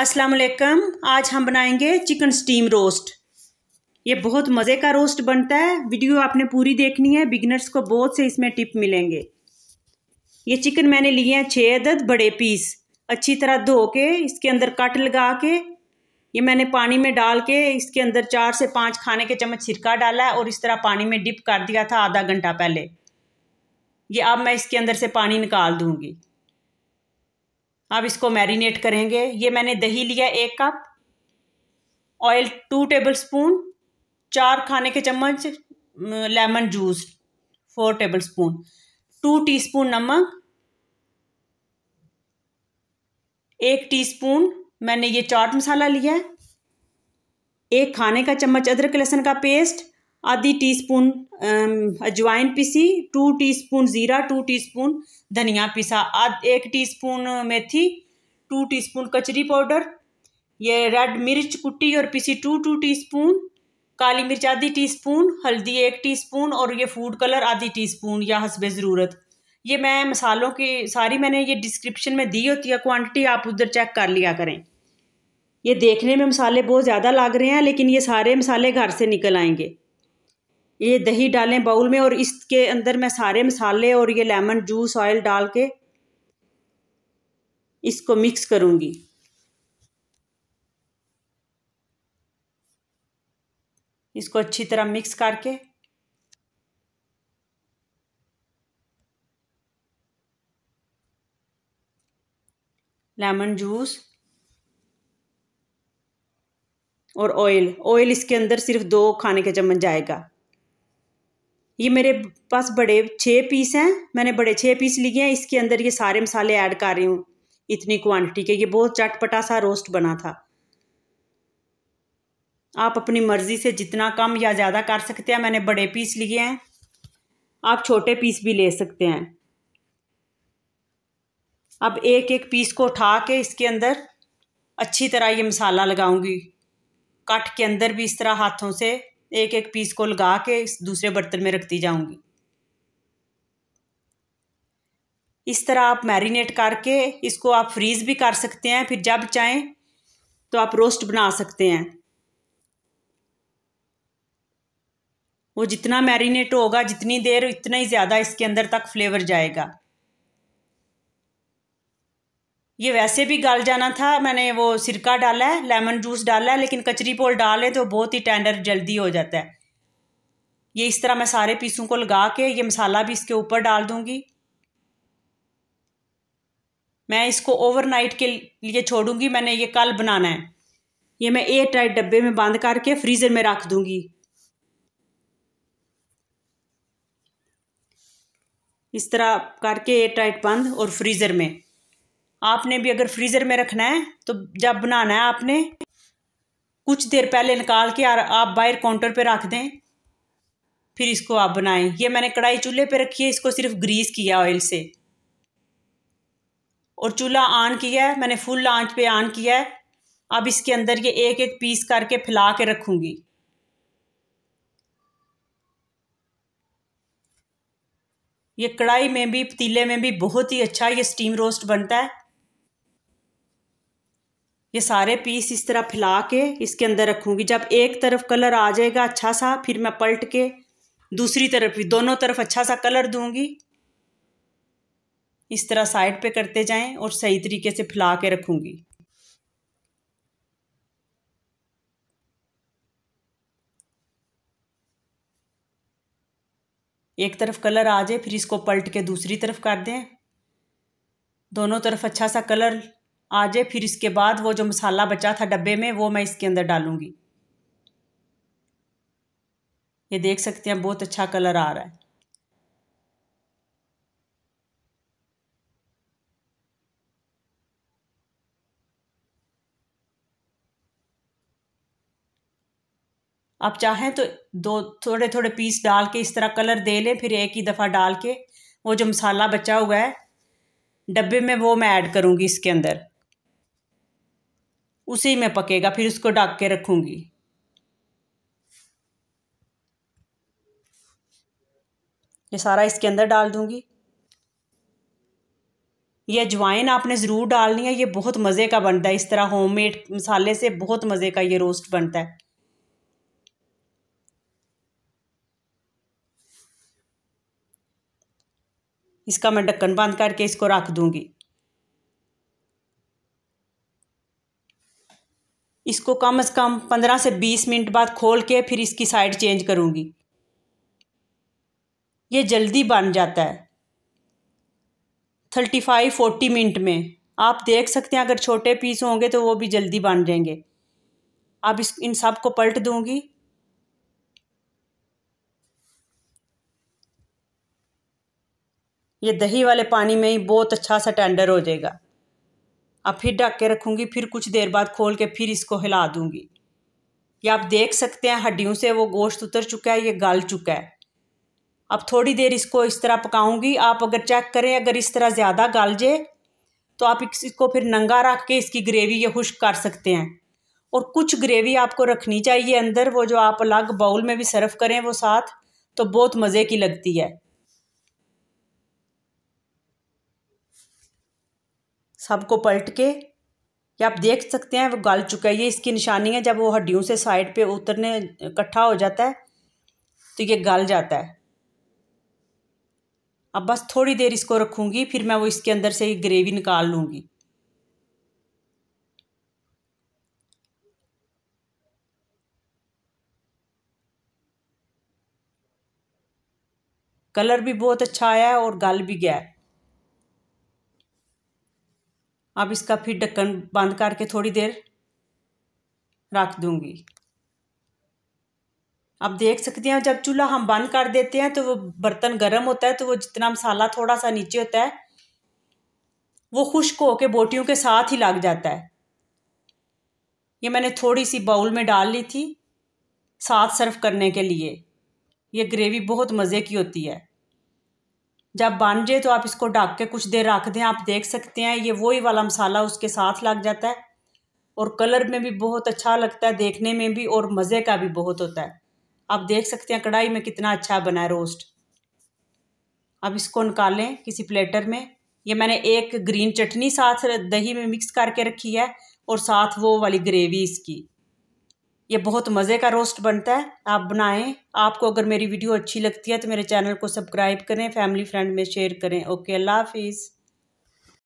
अस्सलाम वालेकुम आज हम बनाएंगे चिकन स्टीम रोस्ट ये बहुत मज़े का रोस्ट बनता है वीडियो आपने पूरी देखनी है बिगनर्स को बहुत से इसमें टिप मिलेंगे ये चिकन मैंने लिए हैं छः अदद बड़े पीस अच्छी तरह धो के इसके अंदर कट लगा के ये मैंने पानी में डाल के इसके अंदर चार से पाँच खाने के चम्मच छिरका डाला है और इस तरह पानी में डिप कर दिया था आधा घंटा पहले ये अब मैं इसके अंदर से पानी निकाल दूँगी अब इसको मैरिनेट करेंगे ये मैंने दही लिया एक cup oil two tablespoon चार खाने के चम्मच lemon juice four tablespoon two teaspoon नमक एक टीस्पून मैंने ये चाट मसाला लिया एक खाने का चम्मच अदरक लहसुन का पेस्ट आधी टीस्पून um, अजवाइन पीसी टू टीस्पून ज़ीरा टू टीस्पून धनिया पिसा आध एक टीस्पून मेथी टू टीस्पून कचरी पाउडर ये रेड मिर्च कुट्टी और पीसी टू टू टीस्पून काली मिर्च आधी टीस्पून हल्दी एक टीस्पून और ये फूड कलर आधी टीस्पून या हसब ज़रूरत ये मैं मसालों की सारी मैंने ये डिस्क्रिप्शन में दी होती है क्वान्टिटी आप उधर चेक कर लिया करें ये देखने में मसाले बहुत ज़्यादा लग रहे हैं लेकिन ये सारे मसाले घर से निकल आएंगे ये दही डालें बाउल में और इसके अंदर मैं सारे मसाले और ये लेमन जूस ऑयल डाल के इसको मिक्स करूँगी इसको अच्छी तरह मिक्स करके लेमन जूस और ऑयल ऑयल इसके अंदर सिर्फ दो खाने के चम्मच जाएगा ये मेरे पास बड़े छः पीस हैं मैंने बड़े छः पीस लिए हैं इसके अंदर ये सारे मसाले ऐड कर रही हूँ इतनी क्वांटिटी के ये बहुत चटपटा सा रोस्ट बना था आप अपनी मर्ज़ी से जितना कम या ज़्यादा कर सकते हैं मैंने बड़े पीस लिए हैं आप छोटे पीस भी ले सकते हैं अब एक एक पीस को उठा के इसके अंदर अच्छी तरह ये मसाला लगाऊंगी कट के अंदर भी इस तरह हाथों से एक एक पीस को लगा के इस दूसरे बर्तन में रखती जाऊंगी इस तरह आप मैरिनेट करके इसको आप फ्रीज़ भी कर सकते हैं फिर जब चाहें तो आप रोस्ट बना सकते हैं वो जितना मैरिनेट होगा जितनी देर उतना ही ज़्यादा इसके अंदर तक फ्लेवर जाएगा ये वैसे भी गल जाना था मैंने वो सिरका डाला है लेमन जूस डाला है लेकिन कचरी पोल डाले तो बहुत ही टेंडर जल्दी हो जाता है ये इस तरह मैं सारे पीसों को लगा के ये मसाला भी इसके ऊपर डाल दूंगी मैं इसको ओवरनाइट के लिए छोड़ूंगी मैंने ये कल बनाना है ये मैं एयर टाइट डब्बे में बंद करके फ्रीज़र में रख दूँगी इस तरह करके एयर टाइट बंद और फ्रीज़र में आपने भी अगर फ्रीज़र में रखना है तो जब बनाना है आपने कुछ देर पहले निकाल के आप बाहर काउंटर पे रख दें फिर इसको आप बनाएं ये मैंने कढ़ाई चूल्हे पे रखी है इसको सिर्फ ग्रीस किया ऑयल से और चूल्हा ऑन किया है मैंने फुल आंच पे ऑन किया है अब इसके अंदर ये एक एक पीस करके फैला के रखूँगी ये कढ़ाई में भी पतीले में भी बहुत ही अच्छा ये स्टीम रोस्ट बनता है ये सारे पीस इस तरह फैला के इसके अंदर रखूँगी जब एक तरफ कलर आ जाएगा अच्छा सा फिर मैं पलट के दूसरी तरफ भी दोनों तरफ अच्छा सा कलर दूँगी इस तरह साइड पे करते जाएं और सही तरीके से फैला के रखूँगी एक तरफ कलर आ जाए फिर इसको पलट के दूसरी तरफ कर दें दोनों तरफ अच्छा सा कलर आ जाए फिर इसके बाद वो जो मसाला बचा था डब्बे में वो मैं इसके अंदर डालूँगी ये देख सकते हैं बहुत अच्छा कलर आ रहा है आप चाहें तो दो थोड़े थोड़े पीस डाल के इस तरह कलर दे लें फिर एक ही दफ़ा डाल के वो जो मसाला बचा हुआ है डब्बे में वो मैं ऐड करूँगी इसके अंदर उसी में पकेगा फिर उसको ढक के रखूँगी ये सारा इसके अंदर डाल दूंगी ये अजवाइन आपने ज़रूर डालनी है ये बहुत मज़े का बनता है इस तरह होममेड मसाले से बहुत मज़े का ये रोस्ट बनता है इसका मैं ढक्कन बंद करके इसको रख दूंगी इसको कम से कम पंद्रह से बीस मिनट बाद खोल के फिर इसकी साइड चेंज करूँगी ये जल्दी बन जाता है थर्टी फाइव फोर्टी मिनट में आप देख सकते हैं अगर छोटे पीस होंगे तो वो भी जल्दी बन जाएंगे अब इस इन सब को पलट दूँगी ये दही वाले पानी में ही बहुत अच्छा सा टेंडर हो जाएगा अब फिर ढक के रखूँगी फिर कुछ देर बाद खोल के फिर इसको हिला दूँगी ये आप देख सकते हैं हड्डियों से वो गोश्त उतर चुका है ये गल चुका है अब थोड़ी देर इसको इस तरह पकाऊंगी आप अगर चेक करें अगर इस तरह ज़्यादा गल जाए तो आप इसको फिर नंगा रख के इसकी ग्रेवी ये खुश्क कर सकते हैं और कुछ ग्रेवी आपको रखनी चाहिए अंदर वो जो आप अलग बाउल में भी सर्व करें वो साथ तो बहुत मज़े की लगती है सबको पलट के ये आप देख सकते हैं वो गल चुका है ये इसकी निशानी है जब वो हड्डियों से साइड पे उतरने इकट्ठा हो जाता है तो ये गल जाता है अब बस थोड़ी देर इसको रखूँगी फिर मैं वो इसके अंदर से ही ग्रेवी निकाल लूँगी कलर भी बहुत अच्छा आया है और गल भी गया है अब इसका फिर ढक्कन बंद करके थोड़ी देर रख दूंगी आप देख सकते हैं जब चूल्हा हम बंद कर देते हैं तो वो बर्तन गर्म होता है तो वो जितना मसाला थोड़ा सा नीचे होता है वो खुश्क होके बोटियों के साथ ही लग जाता है ये मैंने थोड़ी सी बाउल में डाल ली थी साथ सर्व करने के लिए ये ग्रेवी बहुत मज़े की होती है जब बन जाए तो आप इसको ढक के कुछ देर रख दें आप देख सकते हैं ये वही वाला मसाला उसके साथ लग जाता है और कलर में भी बहुत अच्छा लगता है देखने में भी और मज़े का भी बहुत होता है आप देख सकते हैं कढ़ाई में कितना अच्छा बना है रोस्ट अब इसको निकालें किसी प्लेटर में ये मैंने एक ग्रीन चटनी साथ दही में मिक्स करके रखी है और साथ वो वाली ग्रेवी इसकी ये बहुत मज़े का रोस्ट बनता है आप बनाएं आपको अगर मेरी वीडियो अच्छी लगती है तो मेरे चैनल को सब्सक्राइब करें फैमिली फ्रेंड में शेयर करें ओके अल्लाह हाफिज़